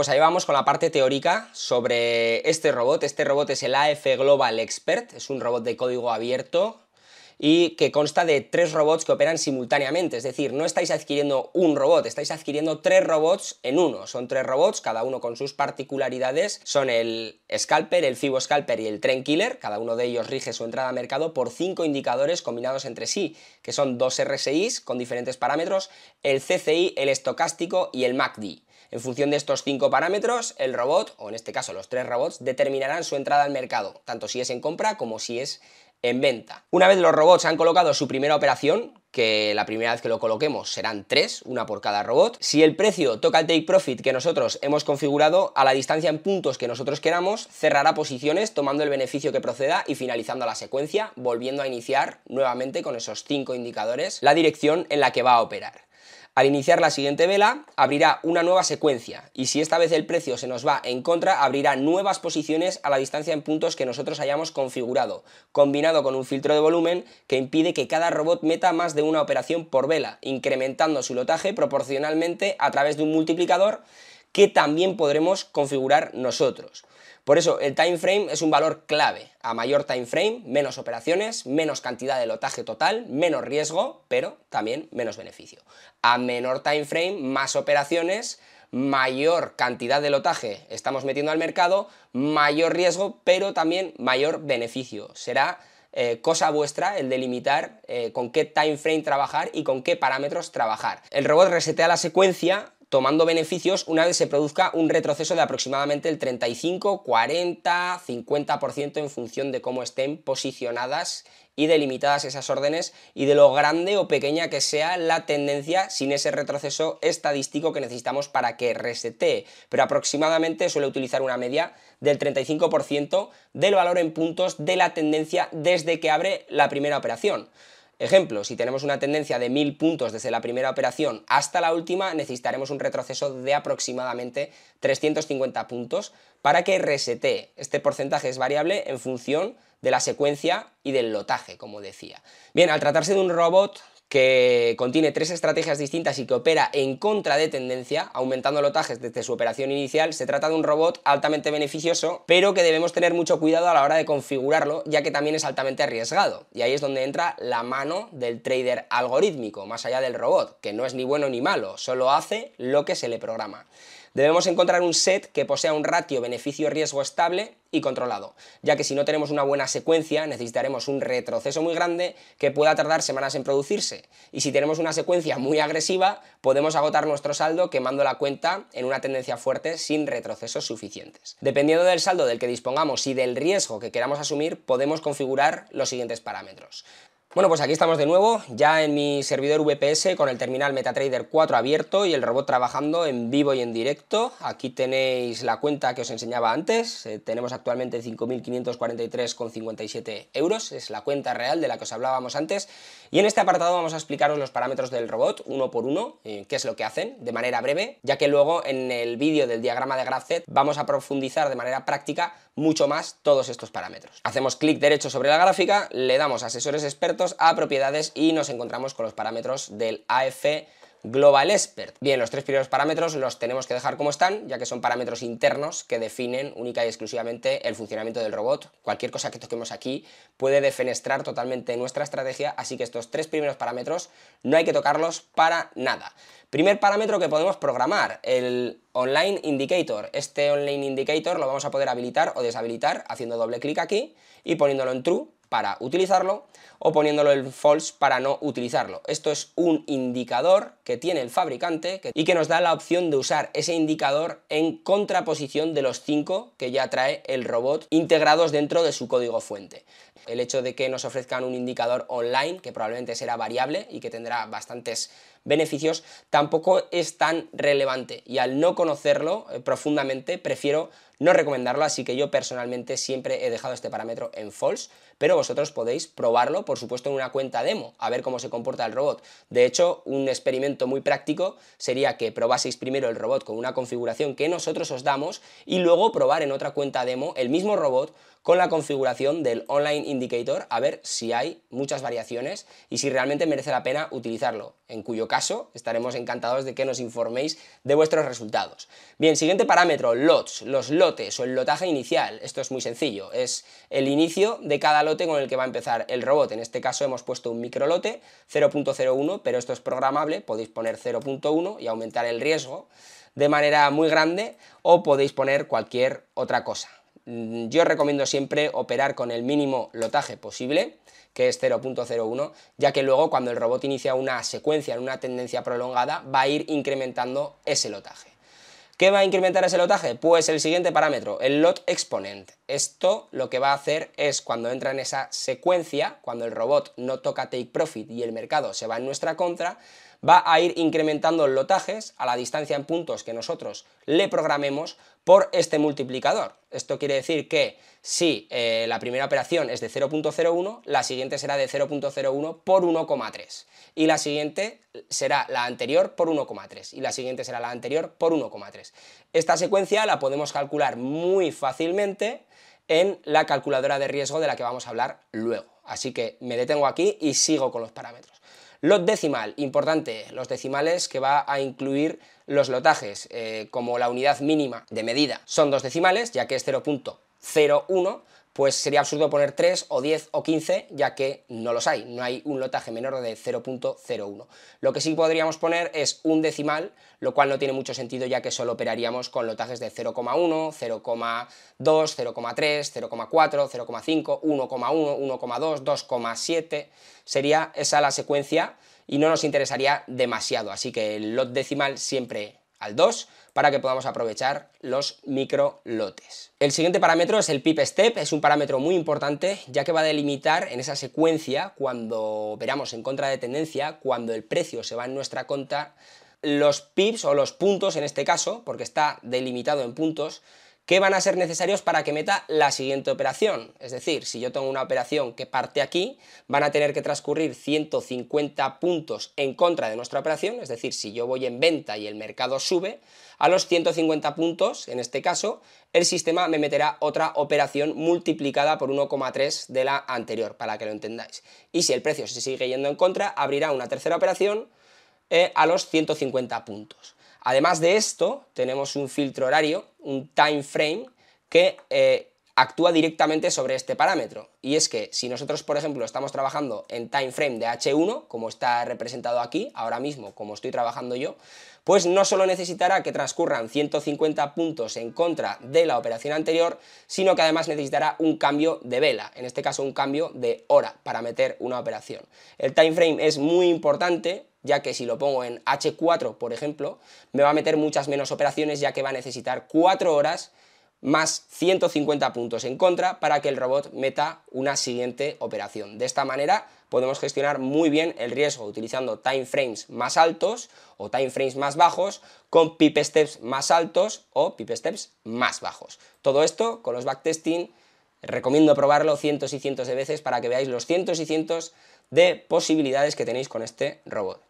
pues ahí vamos con la parte teórica sobre este robot. Este robot es el AF Global Expert, es un robot de código abierto y que consta de tres robots que operan simultáneamente, es decir, no estáis adquiriendo un robot, estáis adquiriendo tres robots en uno, son tres robots, cada uno con sus particularidades, son el Scalper, el Fibo Scalper y el Tren Killer, cada uno de ellos rige su entrada a mercado por cinco indicadores combinados entre sí, que son dos RSIs con diferentes parámetros, el CCI, el estocástico y el MACD. En función de estos cinco parámetros, el robot, o en este caso los tres robots, determinarán su entrada al mercado, tanto si es en compra como si es en venta. Una vez los robots han colocado su primera operación, que la primera vez que lo coloquemos serán tres, una por cada robot. Si el precio toca el take profit que nosotros hemos configurado, a la distancia en puntos que nosotros queramos, cerrará posiciones tomando el beneficio que proceda y finalizando la secuencia, volviendo a iniciar nuevamente con esos cinco indicadores la dirección en la que va a operar. Al iniciar la siguiente vela, abrirá una nueva secuencia y si esta vez el precio se nos va en contra, abrirá nuevas posiciones a la distancia en puntos que nosotros hayamos configurado, combinado con un filtro de volumen que impide que cada robot meta más de una operación por vela, incrementando su lotaje proporcionalmente a través de un multiplicador que también podremos configurar nosotros. Por eso, el time frame es un valor clave. A mayor time frame, menos operaciones, menos cantidad de lotaje total, menos riesgo, pero también menos beneficio. A menor time frame, más operaciones, mayor cantidad de lotaje estamos metiendo al mercado, mayor riesgo, pero también mayor beneficio. Será eh, cosa vuestra el delimitar eh, con qué time frame trabajar y con qué parámetros trabajar. El robot resetea la secuencia tomando beneficios una vez se produzca un retroceso de aproximadamente el 35, 40, 50% en función de cómo estén posicionadas y delimitadas esas órdenes y de lo grande o pequeña que sea la tendencia sin ese retroceso estadístico que necesitamos para que resetee. Pero aproximadamente suele utilizar una media del 35% del valor en puntos de la tendencia desde que abre la primera operación. Ejemplo, si tenemos una tendencia de 1000 puntos desde la primera operación hasta la última, necesitaremos un retroceso de aproximadamente 350 puntos para que resete. Este porcentaje es variable en función de la secuencia y del lotaje, como decía. Bien, al tratarse de un robot, que contiene tres estrategias distintas y que opera en contra de tendencia, aumentando lotajes desde su operación inicial, se trata de un robot altamente beneficioso, pero que debemos tener mucho cuidado a la hora de configurarlo, ya que también es altamente arriesgado. Y ahí es donde entra la mano del trader algorítmico, más allá del robot, que no es ni bueno ni malo, solo hace lo que se le programa. Debemos encontrar un set que posea un ratio beneficio-riesgo estable y controlado, ya que si no tenemos una buena secuencia necesitaremos un retroceso muy grande que pueda tardar semanas en producirse, y si tenemos una secuencia muy agresiva podemos agotar nuestro saldo quemando la cuenta en una tendencia fuerte sin retrocesos suficientes. Dependiendo del saldo del que dispongamos y del riesgo que queramos asumir, podemos configurar los siguientes parámetros. Bueno, pues aquí estamos de nuevo, ya en mi servidor VPS con el terminal MetaTrader 4 abierto y el robot trabajando en vivo y en directo. Aquí tenéis la cuenta que os enseñaba antes, eh, tenemos actualmente 5.543,57 euros, es la cuenta real de la que os hablábamos antes. Y en este apartado vamos a explicaros los parámetros del robot uno por uno, eh, qué es lo que hacen, de manera breve, ya que luego en el vídeo del diagrama de GraphZ vamos a profundizar de manera práctica mucho más todos estos parámetros. Hacemos clic derecho sobre la gráfica, le damos asesores expertos, a propiedades y nos encontramos con los parámetros del AF Global Expert. Bien, los tres primeros parámetros los tenemos que dejar como están, ya que son parámetros internos que definen única y exclusivamente el funcionamiento del robot. Cualquier cosa que toquemos aquí puede defenestrar totalmente nuestra estrategia, así que estos tres primeros parámetros no hay que tocarlos para nada. Primer parámetro que podemos programar, el Online Indicator. Este Online Indicator lo vamos a poder habilitar o deshabilitar haciendo doble clic aquí y poniéndolo en True para utilizarlo o poniéndolo en false para no utilizarlo. Esto es un indicador que tiene el fabricante y que nos da la opción de usar ese indicador en contraposición de los cinco que ya trae el robot integrados dentro de su código fuente. El hecho de que nos ofrezcan un indicador online, que probablemente será variable y que tendrá bastantes beneficios, tampoco es tan relevante y al no conocerlo eh, profundamente prefiero no recomendarlo, así que yo personalmente siempre he dejado este parámetro en false, pero vosotros podéis probarlo, por supuesto, en una cuenta demo, a ver cómo se comporta el robot. De hecho, un experimento muy práctico sería que probaseis primero el robot con una configuración que nosotros os damos y luego probar en otra cuenta demo el mismo robot con la configuración del Online Indicator a ver si hay muchas variaciones y si realmente merece la pena utilizarlo, en cuyo caso estaremos encantados de que nos informéis de vuestros resultados. Bien, siguiente parámetro, LOTS, los o el lotaje inicial. Esto es muy sencillo, es el inicio de cada lote con el que va a empezar el robot. En este caso hemos puesto un micro lote 0.01, pero esto es programable, podéis poner 0.1 y aumentar el riesgo de manera muy grande o podéis poner cualquier otra cosa. Mm, yo recomiendo siempre operar con el mínimo lotaje posible, que es 0.01, ya que luego cuando el robot inicia una secuencia en una tendencia prolongada va a ir incrementando ese lotaje. ¿Qué va a incrementar ese lotaje? Pues el siguiente parámetro, el lot exponent. Esto lo que va a hacer es cuando entra en esa secuencia, cuando el robot no toca take profit y el mercado se va en nuestra contra, va a ir incrementando los lotajes a la distancia en puntos que nosotros le programemos por este multiplicador. Esto quiere decir que si eh, la primera operación es de 0.01, la siguiente será de 0.01 por 1,3 y la siguiente será la anterior por 1,3 y la siguiente será la anterior por 1,3. Esta secuencia la podemos calcular muy fácilmente en la calculadora de riesgo de la que vamos a hablar luego. Así que me detengo aquí y sigo con los parámetros. Lot decimal, importante, los decimales que va a incluir los lotajes eh, como la unidad mínima de medida son dos decimales, ya que es punto. 0,1, pues sería absurdo poner 3 o 10 o 15, ya que no los hay, no hay un lotaje menor de 0.01. Lo que sí podríamos poner es un decimal, lo cual no tiene mucho sentido ya que solo operaríamos con lotajes de 0,1, 0,2, 0,3, 0,4, 0,5, 1,1, 1,2, 2,7. Sería esa la secuencia y no nos interesaría demasiado, así que el lot decimal siempre al 2 para que podamos aprovechar los micro lotes. El siguiente parámetro es el pip step, es un parámetro muy importante ya que va a delimitar en esa secuencia cuando operamos en contra de tendencia, cuando el precio se va en nuestra conta, los pips o los puntos en este caso, porque está delimitado en puntos, que van a ser necesarios para que meta la siguiente operación. Es decir, si yo tengo una operación que parte aquí, van a tener que transcurrir 150 puntos en contra de nuestra operación, es decir, si yo voy en venta y el mercado sube, a los 150 puntos, en este caso, el sistema me meterá otra operación multiplicada por 1,3 de la anterior, para que lo entendáis. Y si el precio se sigue yendo en contra, abrirá una tercera operación eh, a los 150 puntos. Además de esto, tenemos un filtro horario, un time frame, que eh, actúa directamente sobre este parámetro. Y es que si nosotros, por ejemplo, estamos trabajando en time frame de H1, como está representado aquí, ahora mismo, como estoy trabajando yo, pues no solo necesitará que transcurran 150 puntos en contra de la operación anterior, sino que además necesitará un cambio de vela, en este caso un cambio de hora para meter una operación. El time frame es muy importante ya que si lo pongo en H4, por ejemplo, me va a meter muchas menos operaciones, ya que va a necesitar 4 horas más 150 puntos en contra para que el robot meta una siguiente operación. De esta manera podemos gestionar muy bien el riesgo utilizando timeframes más altos o time frames más bajos con pip steps más altos o pip steps más bajos. Todo esto con los backtesting recomiendo probarlo cientos y cientos de veces para que veáis los cientos y cientos de posibilidades que tenéis con este robot.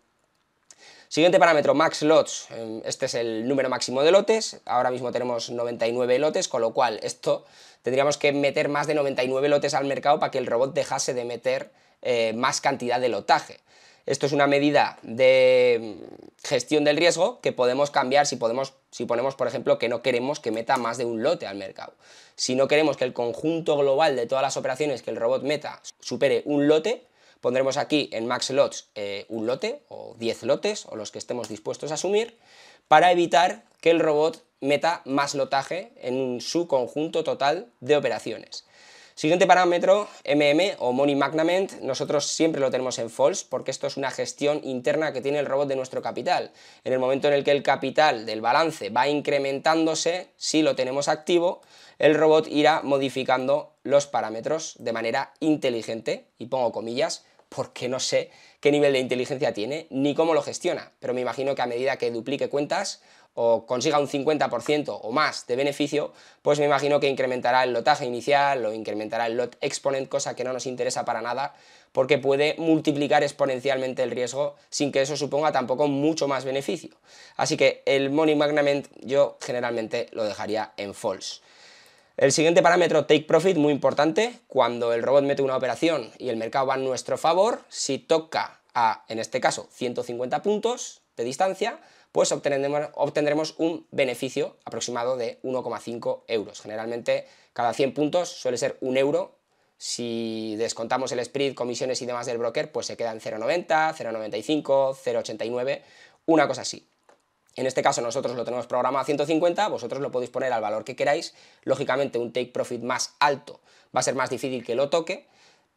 Siguiente parámetro, max lots. Este es el número máximo de lotes. Ahora mismo tenemos 99 lotes, con lo cual esto tendríamos que meter más de 99 lotes al mercado para que el robot dejase de meter eh, más cantidad de lotaje. Esto es una medida de gestión del riesgo que podemos cambiar si, podemos, si ponemos, por ejemplo, que no queremos que meta más de un lote al mercado. Si no queremos que el conjunto global de todas las operaciones que el robot meta supere un lote, Pondremos aquí en max lots eh, un lote o 10 lotes o los que estemos dispuestos a asumir para evitar que el robot meta más lotaje en su conjunto total de operaciones. Siguiente parámetro, MM o Money Magnament, nosotros siempre lo tenemos en false porque esto es una gestión interna que tiene el robot de nuestro capital. En el momento en el que el capital del balance va incrementándose, si lo tenemos activo, el robot irá modificando los parámetros de manera inteligente, y pongo comillas, porque no sé qué nivel de inteligencia tiene ni cómo lo gestiona, pero me imagino que a medida que duplique cuentas o consiga un 50% o más de beneficio, pues me imagino que incrementará el lotaje inicial o incrementará el lot exponent, cosa que no nos interesa para nada, porque puede multiplicar exponencialmente el riesgo sin que eso suponga tampoco mucho más beneficio. Así que el money magnament yo generalmente lo dejaría en false. El siguiente parámetro, take profit, muy importante. Cuando el robot mete una operación y el mercado va a nuestro favor, si toca a, en este caso, 150 puntos de distancia, pues obtendremos, un beneficio aproximado de 1,5 euros. Generalmente cada 100 puntos suele ser un euro si descontamos el spread, comisiones y demás del broker, pues se quedan 0,90, 0,95, 0,89, una cosa así. En este caso nosotros lo tenemos programado a 150, vosotros lo podéis poner al valor que queráis. Lógicamente un take profit más alto va a ser más difícil que lo toque,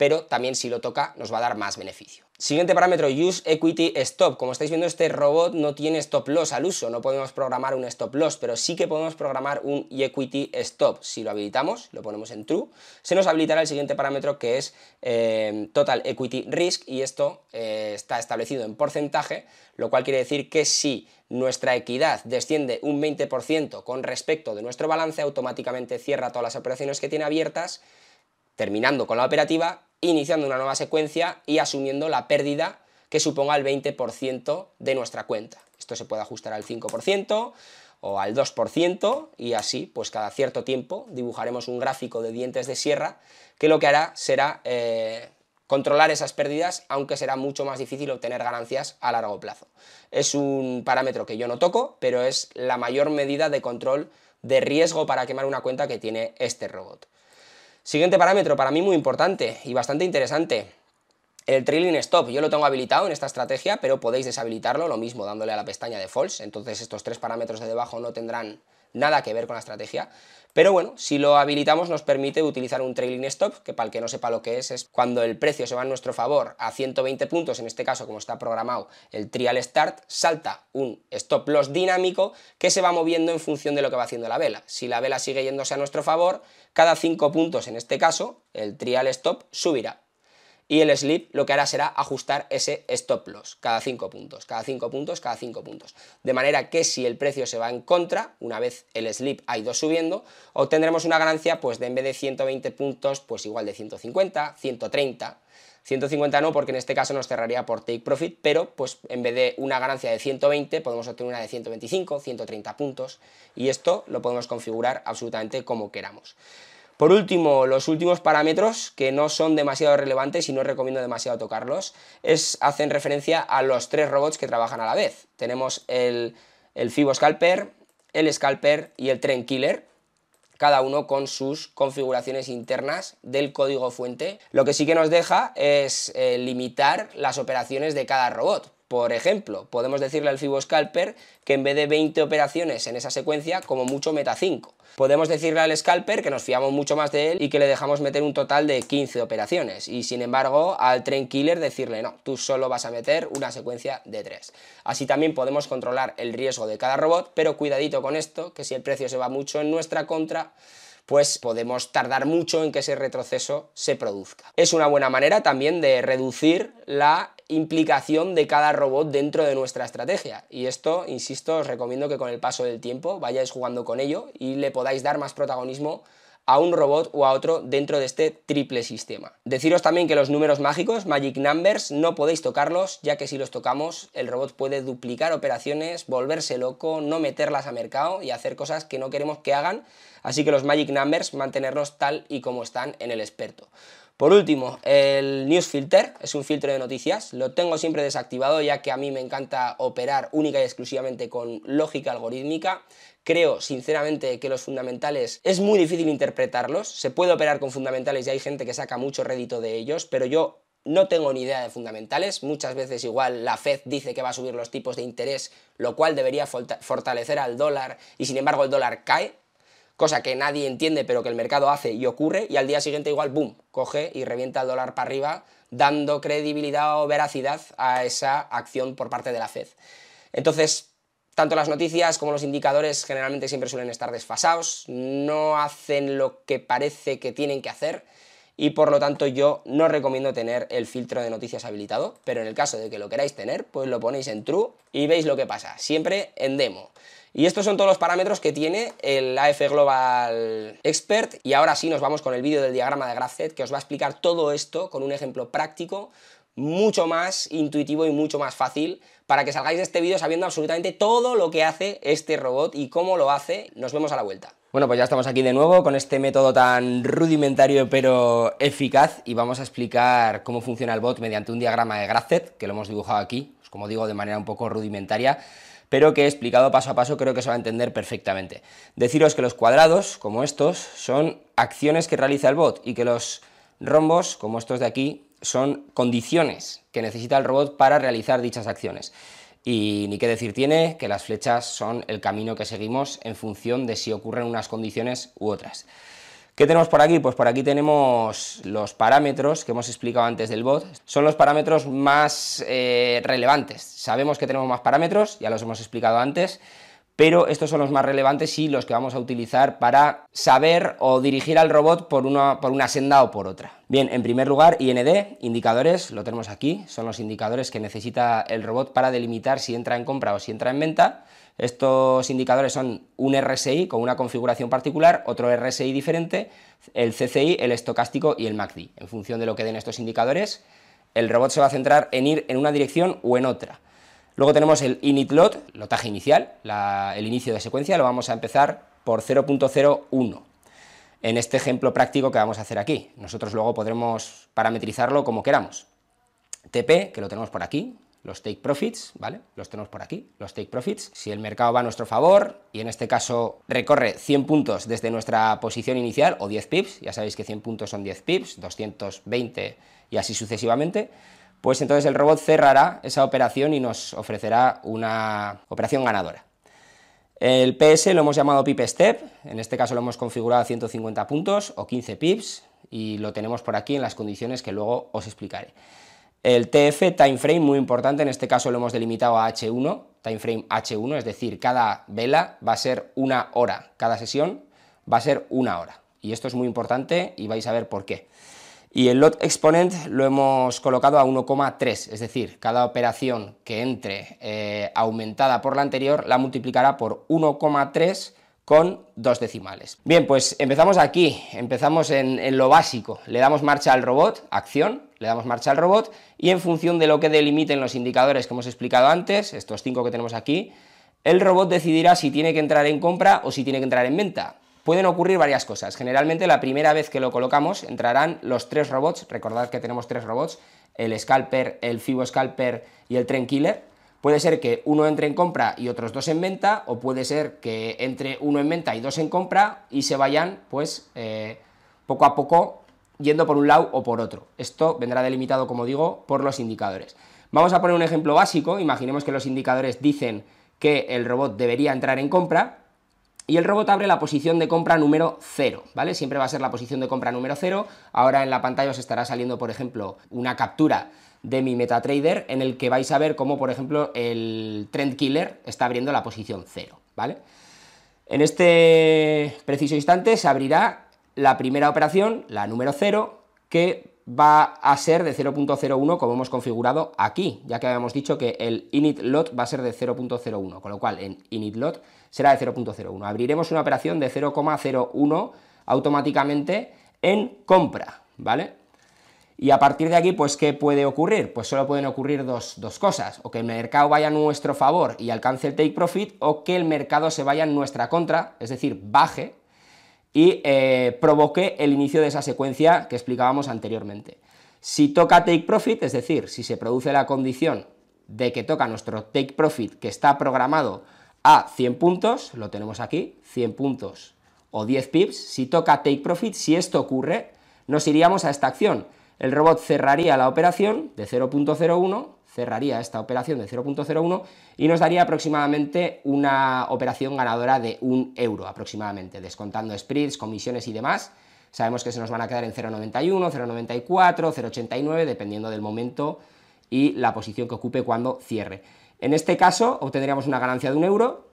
pero también si lo toca nos va a dar más beneficio. Siguiente parámetro, Use Equity Stop. Como estáis viendo, este robot no tiene stop loss al uso, no podemos programar un stop loss, pero sí que podemos programar un Equity Stop. Si lo habilitamos, lo ponemos en True, se nos habilitará el siguiente parámetro que es eh, Total Equity Risk y esto eh, está establecido en porcentaje, lo cual quiere decir que si nuestra equidad desciende un 20% con respecto de nuestro balance, automáticamente cierra todas las operaciones que tiene abiertas, terminando con la operativa iniciando una nueva secuencia y asumiendo la pérdida que suponga el 20% de nuestra cuenta. Esto se puede ajustar al 5% o al 2% y así, pues cada cierto tiempo dibujaremos un gráfico de dientes de sierra que lo que hará será eh, controlar esas pérdidas, aunque será mucho más difícil obtener ganancias a largo plazo. Es un parámetro que yo no toco, pero es la mayor medida de control de riesgo para quemar una cuenta que tiene este robot. Siguiente parámetro, para mí muy importante y bastante interesante. El trailing stop, yo lo tengo habilitado en esta estrategia, pero podéis deshabilitarlo, lo mismo dándole a la pestaña de false, entonces estos tres parámetros de debajo no tendrán nada que ver con la estrategia. Pero bueno, si lo habilitamos nos permite utilizar un trailing stop, que para el que no sepa lo que es, es cuando el precio se va a nuestro favor a 120 puntos, en este caso como está programado el trial start, salta un stop loss dinámico que se va moviendo en función de lo que va haciendo la vela. Si la vela sigue yéndose a nuestro favor, cada 5 puntos en este caso, el trial stop subirá y el slip lo que hará será ajustar ese stop loss cada 5 puntos, cada 5 puntos, cada 5 puntos. De manera que si el precio se va en contra, una vez el slip ha ido subiendo, obtendremos una ganancia pues de en vez de 120 puntos, pues igual de 150, 130. 150 no, porque en este caso nos cerraría por take profit, pero pues en vez de una ganancia de 120 podemos obtener una de 125, 130 puntos y esto lo podemos configurar absolutamente como queramos. Por último, los últimos parámetros, que no son demasiado relevantes y no recomiendo demasiado tocarlos, hacen referencia a los tres robots que trabajan a la vez. Tenemos el, el Scalper, el Scalper y el trend Killer, cada uno con sus configuraciones internas del código fuente. Lo que sí que nos deja es eh, limitar las operaciones de cada robot. Por ejemplo, podemos decirle al FiboScalper que en vez de 20 operaciones en esa secuencia, como mucho meta 5. Podemos decirle al Scalper que nos fiamos mucho más de él y que le dejamos meter un total de 15 operaciones. Y sin embargo, al Train Killer decirle no, tú solo vas a meter una secuencia de 3. Así también podemos controlar el riesgo de cada robot, pero cuidadito con esto, que si el precio se va mucho en nuestra contra, pues podemos tardar mucho en que ese retroceso se produzca. Es una buena manera también de reducir la implicación de cada robot dentro de nuestra estrategia. Y esto, insisto, os recomiendo que con el paso del tiempo vayáis jugando con ello y le podáis dar más protagonismo a un robot o a otro dentro de este triple sistema. Deciros también que los números mágicos, Magic Numbers, no podéis tocarlos, ya que si los tocamos, el robot puede duplicar operaciones, volverse loco, no meterlas a mercado y hacer cosas que no queremos que hagan, así que los Magic Numbers mantenerlos tal y como están en el experto. Por último, el News Filter es un filtro de noticias. Lo tengo siempre desactivado ya que a mí me encanta operar única y exclusivamente con lógica algorítmica. Creo sinceramente que los fundamentales es muy difícil interpretarlos. Se puede operar con fundamentales y hay gente que saca mucho rédito de ellos, pero yo no tengo ni idea de fundamentales. Muchas veces igual la Fed dice que va a subir los tipos de interés, lo cual debería fortalecer al dólar y sin embargo el dólar cae cosa que nadie entiende pero que el mercado hace y ocurre y al día siguiente igual, boom, coge y revienta el dólar para arriba dando credibilidad o veracidad a esa acción por parte de la Fed. Entonces, tanto las noticias como los indicadores generalmente siempre suelen estar desfasados, no hacen lo que parece que tienen que hacer y por lo tanto yo no recomiendo tener el filtro de noticias habilitado, pero en el caso de que lo queráis tener, pues lo ponéis en true y veis lo que pasa, siempre en demo. Y estos son todos los parámetros que tiene el AF Global Expert. Y ahora sí nos vamos con el vídeo del diagrama de GrafZed que os va a explicar todo esto con un ejemplo práctico mucho más intuitivo y mucho más fácil para que salgáis de este vídeo sabiendo absolutamente todo lo que hace este robot y cómo lo hace. Nos vemos a la vuelta. Bueno, pues ya estamos aquí de nuevo con este método tan rudimentario pero eficaz y vamos a explicar cómo funciona el bot mediante un diagrama de Grasset, que lo hemos dibujado aquí, pues como digo, de manera un poco rudimentaria pero que he explicado paso a paso creo que se va a entender perfectamente. Deciros que los cuadrados, como estos, son acciones que realiza el bot y que los rombos, como estos de aquí, son condiciones que necesita el robot para realizar dichas acciones. Y ni qué decir tiene que las flechas son el camino que seguimos en función de si ocurren unas condiciones u otras. ¿Qué tenemos por aquí? Pues por aquí tenemos los parámetros que hemos explicado antes del bot. Son los parámetros más eh, relevantes. Sabemos que tenemos más parámetros, ya los hemos explicado antes, pero estos son los más relevantes y los que vamos a utilizar para saber o dirigir al robot por una, por una senda o por otra. Bien, en primer lugar, IND, indicadores, lo tenemos aquí, son los indicadores que necesita el robot para delimitar si entra en compra o si entra en venta. Estos indicadores son un RSI con una configuración particular, otro RSI diferente, el CCI, el estocástico y el MACD. En función de lo que den estos indicadores, el robot se va a centrar en ir en una dirección o en otra. Luego tenemos el init lot, lotaje inicial, el inicio de secuencia, lo vamos a empezar por 0.01 en este ejemplo práctico que vamos a hacer aquí. Nosotros luego podremos parametrizarlo como queramos. TP, que lo tenemos por aquí, los take profits, ¿vale? Los tenemos por aquí, los take profits. Si el mercado va a nuestro favor y en este caso recorre 100 puntos desde nuestra posición inicial o 10 pips, ya sabéis que 100 puntos son 10 pips, 220 y así sucesivamente, pues entonces el robot cerrará esa operación y nos ofrecerá una operación ganadora. El PS lo hemos llamado pip step, en este caso lo hemos configurado a 150 puntos o 15 pips y lo tenemos por aquí en las condiciones que luego os explicaré. El TF, time frame, muy importante, en este caso lo hemos delimitado a H1, time frame H1, es decir, cada vela va a ser una hora, cada sesión va a ser una hora. Y esto es muy importante y vais a ver por qué. Y el lot exponent lo hemos colocado a 1,3, es decir, cada operación que entre eh, aumentada por la anterior la multiplicará por 1,3 con dos decimales. Bien, pues empezamos aquí, empezamos en lo básico. Le damos marcha al robot, acción, le damos marcha al robot y en función de lo que delimiten los indicadores que hemos explicado antes, estos cinco que tenemos aquí, el robot decidirá si tiene que entrar en compra o si tiene que entrar en venta. Pueden ocurrir varias cosas. Generalmente la primera vez que lo colocamos entrarán los tres robots, recordad que tenemos tres robots, el Scalper, el Fibo Scalper y el Tren Killer. Puede ser que uno entre en compra y otros dos en venta, o puede ser que entre uno en venta y dos en compra y se vayan pues eh, poco a poco yendo por un lado o por otro. Esto vendrá delimitado, como digo, por los indicadores. Vamos a poner un ejemplo básico. Imaginemos que los indicadores dicen que el robot debería entrar en compra y el robot abre la posición de compra número 0, ¿vale? Siempre va a ser la posición de compra número 0. Ahora en la pantalla os estará saliendo, por ejemplo, una captura de mi MetaTrader en el que vais a ver cómo, por ejemplo, el Trend Killer está abriendo la posición 0, ¿vale? En este preciso instante se abrirá la primera operación, la número 0, que va a ser de 0.01 como hemos configurado aquí, ya que habíamos dicho que el init lot va a ser de 0.01, con lo cual en init lot será de 0.01. Abriremos una operación de 0,01 automáticamente en compra, ¿vale? Y a partir de aquí, pues, ¿qué puede ocurrir? Pues solo pueden ocurrir dos, dos, cosas, o que el mercado vaya a nuestro favor y alcance el take profit, o que el mercado se vaya en nuestra contra, es decir, baje, y eh, provoque el inicio de esa secuencia que explicábamos anteriormente. Si toca take profit, es decir, si se produce la condición de que toca nuestro take profit que está programado a 100 puntos, lo tenemos aquí, 100 puntos o 10 pips, si toca take profit, si esto ocurre, nos iríamos a esta acción. El robot cerraría la operación de 0.01 cerraría esta operación de 0.01 y nos daría aproximadamente una operación ganadora de un euro aproximadamente, descontando spreads, comisiones y demás. Sabemos que se nos van a quedar en 0.91, 0.94, 0.89, dependiendo del momento y la posición que ocupe cuando cierre. En este caso obtendríamos una ganancia de un euro,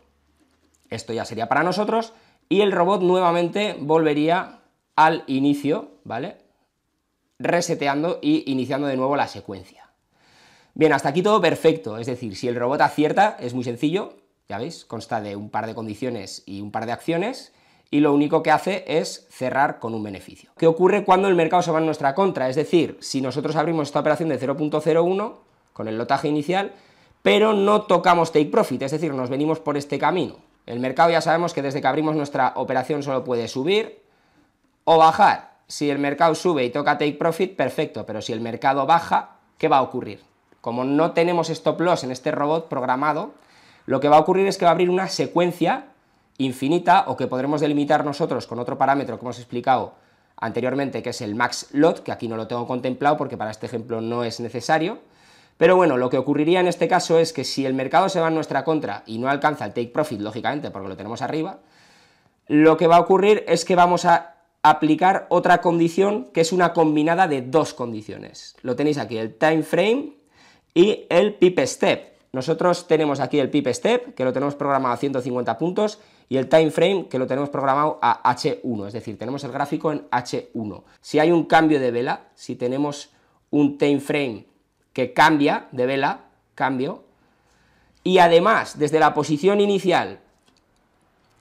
esto ya sería para nosotros, y el robot nuevamente volvería al inicio, ¿vale? Reseteando y iniciando de nuevo la secuencia. Bien, hasta aquí todo perfecto, es decir, si el robot acierta, es muy sencillo, ya veis, consta de un par de condiciones y un par de acciones, y lo único que hace es cerrar con un beneficio. ¿Qué ocurre cuando el mercado se va en nuestra contra? Es decir, si nosotros abrimos esta operación de 0.01 con el lotaje inicial, pero no tocamos take profit, es decir, nos venimos por este camino. El mercado ya sabemos que desde que abrimos nuestra operación solo puede subir o bajar. Si el mercado sube y toca take profit, perfecto, pero si el mercado baja, ¿qué va a ocurrir? Como no tenemos stop loss en este robot programado, lo que va a ocurrir es que va a abrir una secuencia infinita o que podremos delimitar nosotros con otro parámetro que hemos explicado anteriormente, que es el max lot, que aquí no lo tengo contemplado porque para este ejemplo no es necesario. Pero bueno, lo que ocurriría en este caso es que si el mercado se va en nuestra contra y no alcanza el take profit, lógicamente, porque lo tenemos arriba, lo que va a ocurrir es que vamos a aplicar otra condición que es una combinada de dos condiciones. Lo tenéis aquí, el time frame y el pip step. Nosotros tenemos aquí el pip step, que lo tenemos programado a 150 puntos, y el time frame, que lo tenemos programado a H1, es decir, tenemos el gráfico en H1. Si hay un cambio de vela, si tenemos un time frame que cambia de vela, cambio, y además, desde la posición inicial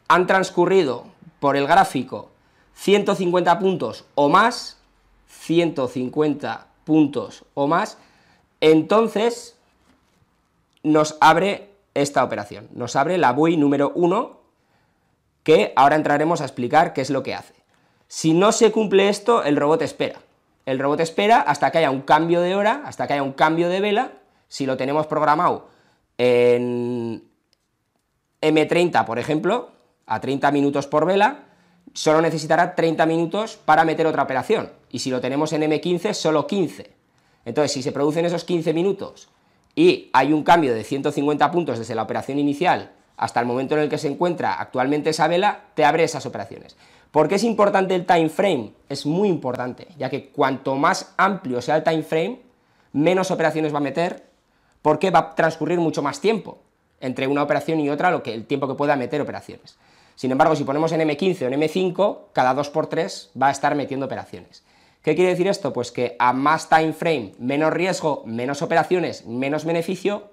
han transcurrido por el gráfico 150 puntos o más, 150 puntos o más, entonces, nos abre esta operación, nos abre la BUI número 1, que ahora entraremos a explicar qué es lo que hace. Si no se cumple esto, el robot espera. El robot espera hasta que haya un cambio de hora, hasta que haya un cambio de vela. Si lo tenemos programado en M30, por ejemplo, a 30 minutos por vela, solo necesitará 30 minutos para meter otra operación. Y si lo tenemos en M15, solo 15. Entonces, si se producen esos 15 minutos y hay un cambio de 150 puntos desde la operación inicial hasta el momento en el que se encuentra actualmente esa vela, te abre esas operaciones. ¿Por qué es importante el time frame? Es muy importante, ya que cuanto más amplio sea el time frame, menos operaciones va a meter, porque va a transcurrir mucho más tiempo entre una operación y otra, lo que el tiempo que pueda meter operaciones. Sin embargo, si ponemos en M15 o en M5, cada 2x3 va a estar metiendo operaciones. ¿Qué quiere decir esto? Pues que a más time frame, menos riesgo, menos operaciones, menos beneficio.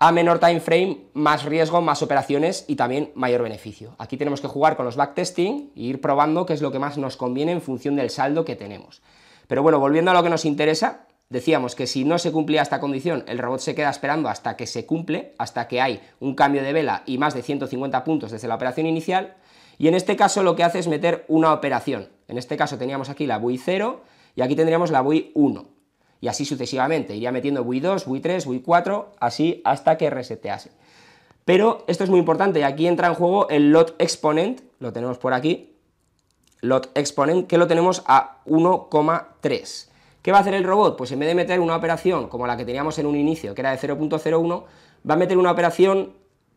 A menor time frame, más riesgo, más operaciones y también mayor beneficio. Aquí tenemos que jugar con los backtesting e ir probando qué es lo que más nos conviene en función del saldo que tenemos. Pero bueno, volviendo a lo que nos interesa, decíamos que si no se cumplía esta condición, el robot se queda esperando hasta que se cumple, hasta que hay un cambio de vela y más de 150 puntos desde la operación inicial. Y en este caso lo que hace es meter una operación. En este caso teníamos aquí la bui 0 y aquí tendríamos la bui 1. Y así sucesivamente, iría metiendo bui 2, bui 3, bui 4, así hasta que resetease. Pero esto es muy importante, y aquí entra en juego el lot exponent, lo tenemos por aquí, lot exponent, que lo tenemos a 1,3. ¿Qué va a hacer el robot? Pues en vez de meter una operación como la que teníamos en un inicio, que era de 0.01, va a meter una operación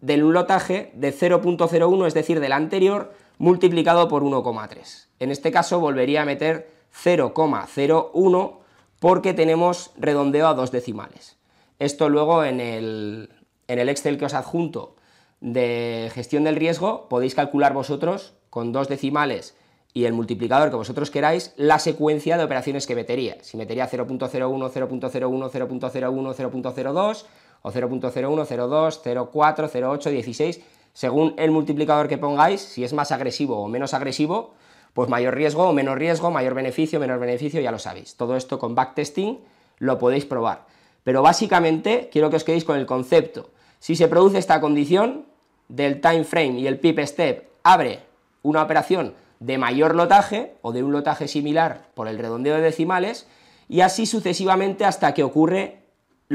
del lotaje de 0.01, es decir, del anterior, multiplicado por 1,3. En este caso volvería a meter 0,01 porque tenemos redondeo a dos decimales. Esto luego en el, en el Excel que os adjunto de gestión del riesgo podéis calcular vosotros con dos decimales y el multiplicador que vosotros queráis la secuencia de operaciones que metería. Si metería 0.01, 0.01, 0.01, 0.02, o 0.01, 0.2, 0.4, 0.8, 16, según el multiplicador que pongáis, si es más agresivo o menos agresivo, pues mayor riesgo o menor riesgo, mayor beneficio, menor beneficio, ya lo sabéis. Todo esto con backtesting lo podéis probar. Pero básicamente quiero que os quedéis con el concepto. Si se produce esta condición del time frame y el pip step abre una operación de mayor lotaje o de un lotaje similar por el redondeo de decimales y así sucesivamente hasta que ocurre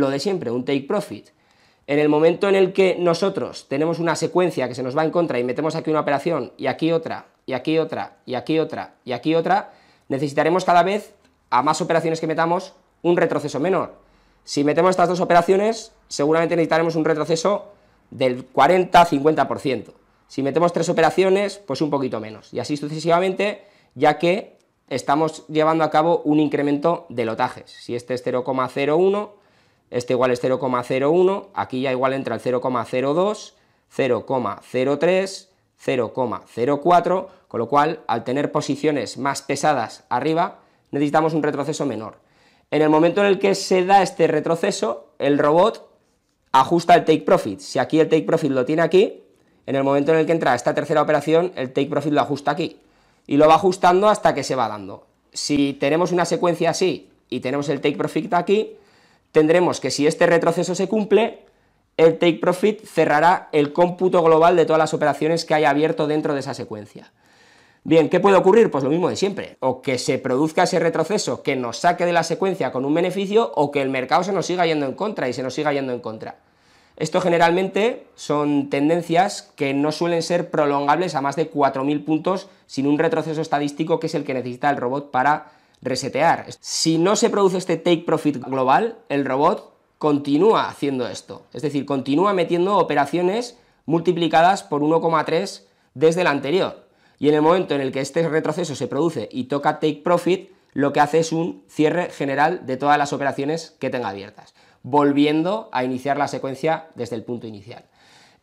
lo de siempre, un take profit. En el momento en el que nosotros tenemos una secuencia que se nos va en contra y metemos aquí una operación y aquí otra, y aquí otra, y aquí otra, y aquí otra, necesitaremos cada vez, a más operaciones que metamos, un retroceso menor. Si metemos estas dos operaciones, seguramente necesitaremos un retroceso del 40-50%. Si metemos tres operaciones, pues un poquito menos. Y así sucesivamente, ya que estamos llevando a cabo un incremento de lotajes. Si este es 0,01, este igual es 0,01, aquí ya igual entra el 0,02, 0,03, 0,04, con lo cual al tener posiciones más pesadas arriba necesitamos un retroceso menor. En el momento en el que se da este retroceso, el robot ajusta el take profit. Si aquí el take profit lo tiene aquí, en el momento en el que entra esta tercera operación, el take profit lo ajusta aquí y lo va ajustando hasta que se va dando. Si tenemos una secuencia así y tenemos el take profit aquí, tendremos que si este retroceso se cumple, el take profit cerrará el cómputo global de todas las operaciones que haya abierto dentro de esa secuencia. Bien, ¿qué puede ocurrir? Pues lo mismo de siempre. O que se produzca ese retroceso que nos saque de la secuencia con un beneficio o que el mercado se nos siga yendo en contra y se nos siga yendo en contra. Esto generalmente son tendencias que no suelen ser prolongables a más de 4.000 puntos sin un retroceso estadístico que es el que necesita el robot para resetear. Si no se produce este take profit global, el robot continúa haciendo esto. Es decir, continúa metiendo operaciones multiplicadas por 1,3 desde el anterior. Y en el momento en el que este retroceso se produce y toca take profit, lo que hace es un cierre general de todas las operaciones que tenga abiertas, volviendo a iniciar la secuencia desde el punto inicial.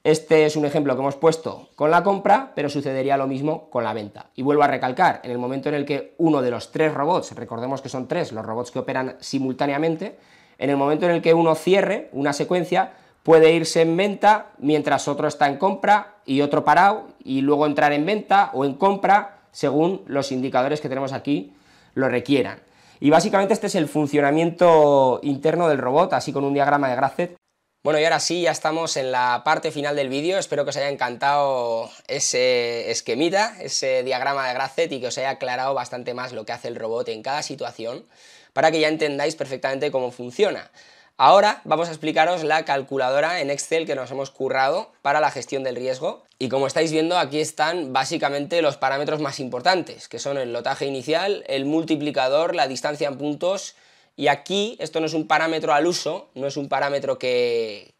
Este es un ejemplo que hemos puesto con la compra, pero sucedería lo mismo con la venta. Y vuelvo a recalcar, en el momento en el que uno de los tres robots, recordemos que son tres los robots que operan simultáneamente, en el momento en el que uno cierre una secuencia, puede irse en venta mientras otro está en compra y otro parado, y luego entrar en venta o en compra según los indicadores que tenemos aquí lo requieran. Y básicamente este es el funcionamiento interno del robot, así con un diagrama de Gracet bueno, y ahora sí, ya estamos en la parte final del vídeo. Espero que os haya encantado ese esquemita, ese diagrama de Gracet y que os haya aclarado bastante más lo que hace el robot en cada situación para que ya entendáis perfectamente cómo funciona. Ahora vamos a explicaros la calculadora en Excel que nos hemos currado para la gestión del riesgo. Y como estáis viendo, aquí están básicamente los parámetros más importantes, que son el lotaje inicial, el multiplicador, la distancia en puntos y aquí esto no es un parámetro al uso, no es un parámetro que,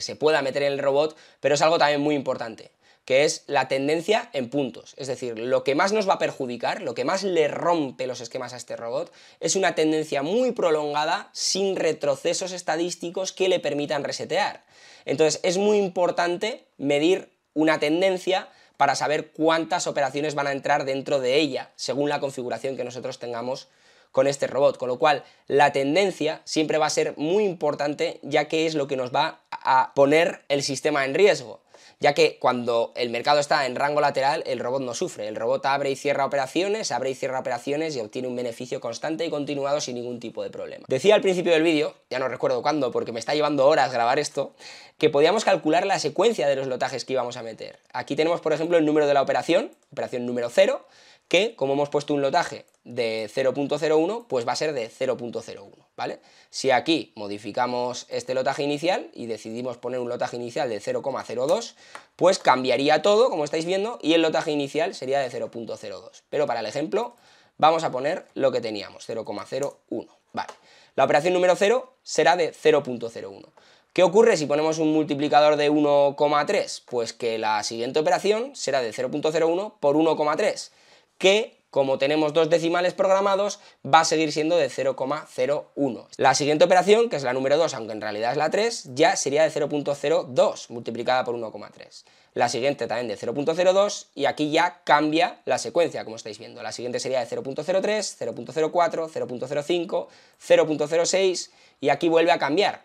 se pueda meter en el robot, pero es algo también muy importante, que es la tendencia en puntos. Es decir, lo que más nos va a perjudicar, lo que más le rompe los esquemas a este robot, es una tendencia muy prolongada, sin retrocesos estadísticos que le permitan resetear. Entonces es muy importante medir una tendencia para saber cuántas operaciones van a entrar dentro de ella, según la configuración que nosotros tengamos con este robot, con lo cual la tendencia siempre va a ser muy importante ya que es lo que nos va a poner el sistema en riesgo ya que cuando el mercado está en rango lateral, el robot no sufre. El robot abre y cierra operaciones, abre y cierra operaciones y obtiene un beneficio constante y continuado sin ningún tipo de problema. Decía al principio del vídeo, ya no recuerdo cuándo porque me está llevando horas grabar esto, que podíamos calcular la secuencia de los lotajes que íbamos a meter. Aquí tenemos, por ejemplo, el número de la operación, operación número 0, que como hemos puesto un lotaje de 0.01, pues va a ser de 0.01, ¿vale? Si aquí modificamos este lotaje inicial y decidimos poner un lotaje inicial de 0,02, pues cambiaría todo, como estáis viendo, y el lotaje inicial sería de 0.02. Pero para el ejemplo vamos a poner lo que teníamos, 0,01, ¿vale? La operación número 0 será de 0.01. ¿Qué ocurre si ponemos un multiplicador de 1,3? Pues que la siguiente operación será de 0.01 por 1,3, que como tenemos dos decimales programados, va a seguir siendo de 0,01. La siguiente operación, que es la número 2, aunque en realidad es la 3, ya sería de 0.02 multiplicada por 1,3. La siguiente también de 0.02 y aquí ya cambia la secuencia, como estáis viendo. La siguiente sería de 0.03, 0.04, 0.05, 0.06 y aquí vuelve a cambiar.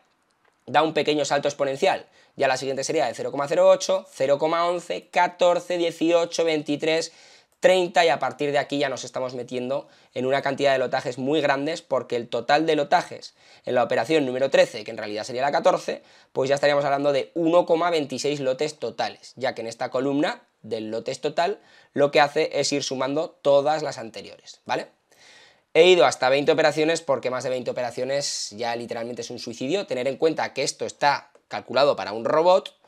Da un pequeño salto exponencial. Ya la siguiente sería de 0,08, 0,11, 14, 18, 23 30 y a partir de aquí ya nos estamos metiendo en una cantidad de lotajes muy grandes porque el total de lotajes en la operación número 13, que en realidad sería la 14, pues ya estaríamos hablando de 1,26 lotes totales, ya que en esta columna del lotes total lo que hace es ir sumando todas las anteriores, ¿vale? He ido hasta 20 operaciones porque más de 20 operaciones ya literalmente es un suicidio, tener en cuenta que esto está calculado para un robot,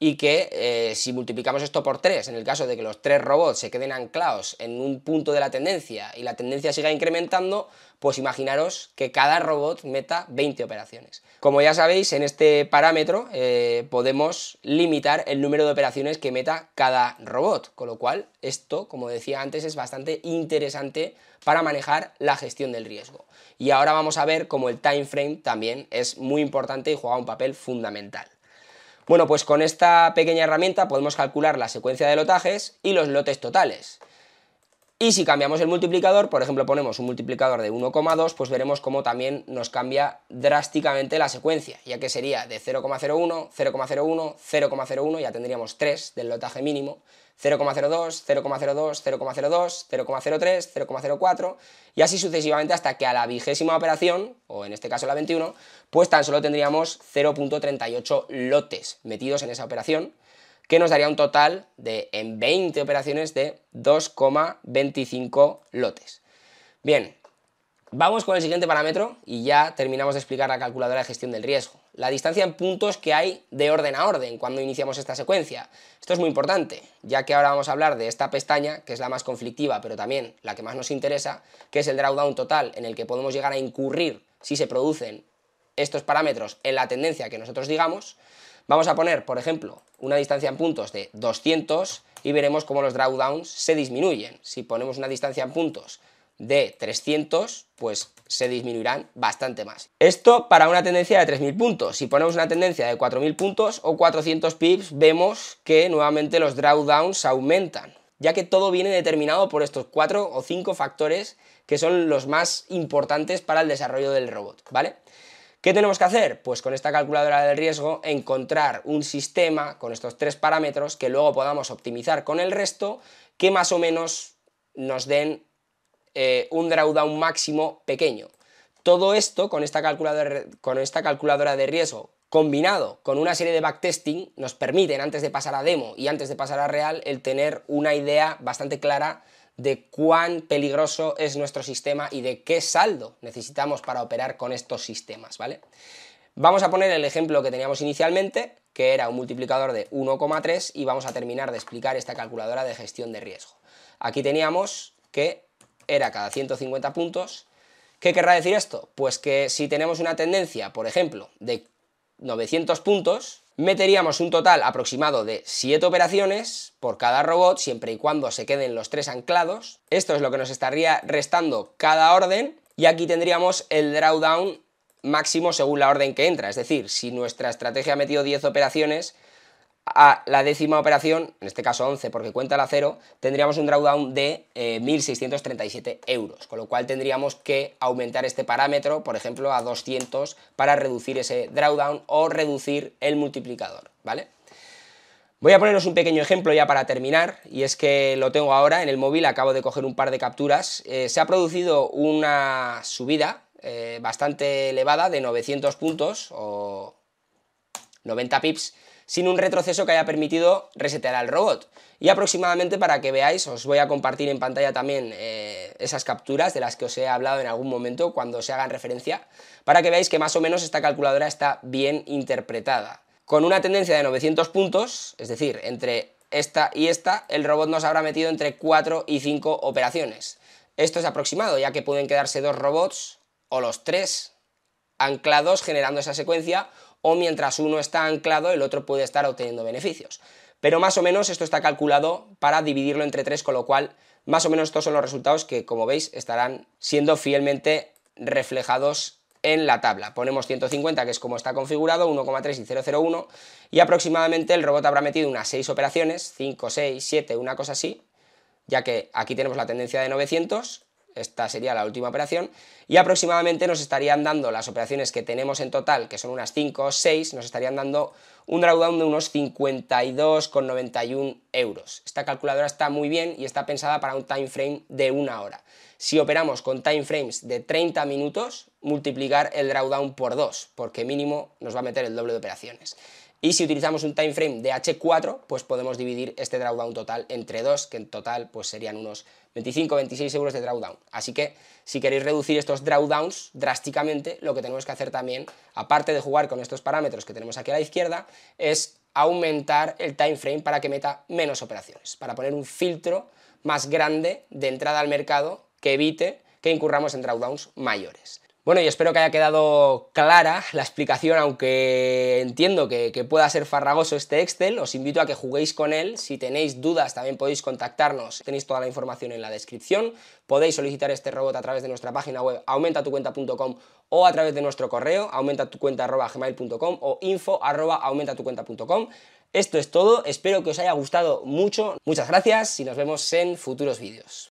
y que eh, si multiplicamos esto por 3, en el caso de que los tres robots se queden anclados en un punto de la tendencia y la tendencia siga incrementando, pues imaginaros que cada robot meta 20 operaciones. Como ya sabéis, en este parámetro eh, podemos limitar el número de operaciones que meta cada robot, con lo cual esto, como decía antes, es bastante interesante para manejar la gestión del riesgo. Y ahora vamos a ver cómo el time frame también es muy importante y juega un papel fundamental. Bueno, pues con esta pequeña herramienta podemos calcular la secuencia de lotajes y los lotes totales. Y si cambiamos el multiplicador, por ejemplo ponemos un multiplicador de 1,2, pues veremos cómo también nos cambia drásticamente la secuencia, ya que sería de 0,01, 0,01, 0,01, ya tendríamos 3 del lotaje mínimo, 0,02, 0,02, 0,02, 0,03, 0,04 y así sucesivamente hasta que a la vigésima operación, o en este caso la 21, pues tan solo tendríamos 0.38 lotes metidos en esa operación, que nos daría un total de en 20 operaciones de 2,25 lotes. Bien, vamos con el siguiente parámetro y ya terminamos de explicar la calculadora de gestión del riesgo la distancia en puntos que hay de orden a orden cuando iniciamos esta secuencia. Esto es muy importante, ya que ahora vamos a hablar de esta pestaña, que es la más conflictiva, pero también la que más nos interesa, que es el drawdown total, en el que podemos llegar a incurrir si se producen estos parámetros en la tendencia que nosotros digamos. Vamos a poner, por ejemplo, una distancia en puntos de 200 y veremos cómo los drawdowns se disminuyen. Si ponemos una distancia en puntos de 300, pues se disminuirán bastante más. Esto para una tendencia de 3.000 puntos. Si ponemos una tendencia de 4.000 puntos o 400 pips, vemos que nuevamente los drawdowns aumentan, ya que todo viene determinado por estos 4 o 5 factores que son los más importantes para el desarrollo del robot, ¿vale? ¿Qué tenemos que hacer? Pues con esta calculadora del riesgo encontrar un sistema con estos tres parámetros que luego podamos optimizar con el resto que más o menos nos den eh, un drawdown máximo pequeño. Todo esto con esta, calculadora, con esta calculadora de riesgo combinado con una serie de backtesting nos permiten antes de pasar a demo y antes de pasar a real el tener una idea bastante clara de cuán peligroso es nuestro sistema y de qué saldo necesitamos para operar con estos sistemas, ¿vale? Vamos a poner el ejemplo que teníamos inicialmente, que era un multiplicador de 1,3 y vamos a terminar de explicar esta calculadora de gestión de riesgo. Aquí teníamos que era cada 150 puntos. ¿Qué querrá decir esto? Pues que si tenemos una tendencia, por ejemplo, de 900 puntos, meteríamos un total aproximado de 7 operaciones por cada robot, siempre y cuando se queden los 3 anclados. Esto es lo que nos estaría restando cada orden y aquí tendríamos el drawdown máximo según la orden que entra. Es decir, si nuestra estrategia ha metido 10 operaciones, a la décima operación, en este caso 11 porque cuenta la 0, tendríamos un drawdown de 1.637 eh, euros, con lo cual tendríamos que aumentar este parámetro, por ejemplo, a 200 para reducir ese drawdown o reducir el multiplicador, ¿vale? Voy a poneros un pequeño ejemplo ya para terminar, y es que lo tengo ahora en el móvil, acabo de coger un par de capturas. Eh, se ha producido una subida eh, bastante elevada de 900 puntos o 90 pips, sin un retroceso que haya permitido resetear al robot. Y aproximadamente para que veáis, os voy a compartir en pantalla también eh, esas capturas de las que os he hablado en algún momento cuando se hagan referencia, para que veáis que más o menos esta calculadora está bien interpretada. Con una tendencia de 900 puntos, es decir, entre esta y esta, el robot nos habrá metido entre 4 y 5 operaciones. Esto es aproximado, ya que pueden quedarse dos robots, o los tres, anclados generando esa secuencia, o mientras uno está anclado el otro puede estar obteniendo beneficios. Pero más o menos esto está calculado para dividirlo entre tres, con lo cual más o menos estos son los resultados que, como veis, estarán siendo fielmente reflejados en la tabla. Ponemos 150, que es como está configurado, 1,3 y 001, y aproximadamente el robot habrá metido unas 6 operaciones, 5, 6, 7, una cosa así, ya que aquí tenemos la tendencia de 900, esta sería la última operación, y aproximadamente nos estarían dando las operaciones que tenemos en total, que son unas 5 o 6, nos estarían dando un drawdown de unos 52,91 euros. Esta calculadora está muy bien y está pensada para un time frame de una hora. Si operamos con time frames de 30 minutos, multiplicar el drawdown por 2, porque mínimo nos va a meter el doble de operaciones. Y si utilizamos un time frame de H4, pues podemos dividir este drawdown total entre dos, que en total pues serían unos 25-26 euros de drawdown. Así que si queréis reducir estos drawdowns drásticamente, lo que tenemos que hacer también, aparte de jugar con estos parámetros que tenemos aquí a la izquierda, es aumentar el time frame para que meta menos operaciones, para poner un filtro más grande de entrada al mercado que evite que incurramos en drawdowns mayores. Bueno, y espero que haya quedado clara la explicación, aunque entiendo que, pueda ser farragoso este Excel, os invito a que juguéis con él. Si tenéis dudas también podéis contactarnos, tenéis toda la información en la descripción. Podéis solicitar este robot a través de nuestra página web aumentatucuenta.com o a través de nuestro correo aumentatucuenta.gmail.com o info Esto es todo, espero que os haya gustado mucho, muchas gracias y nos vemos en futuros vídeos.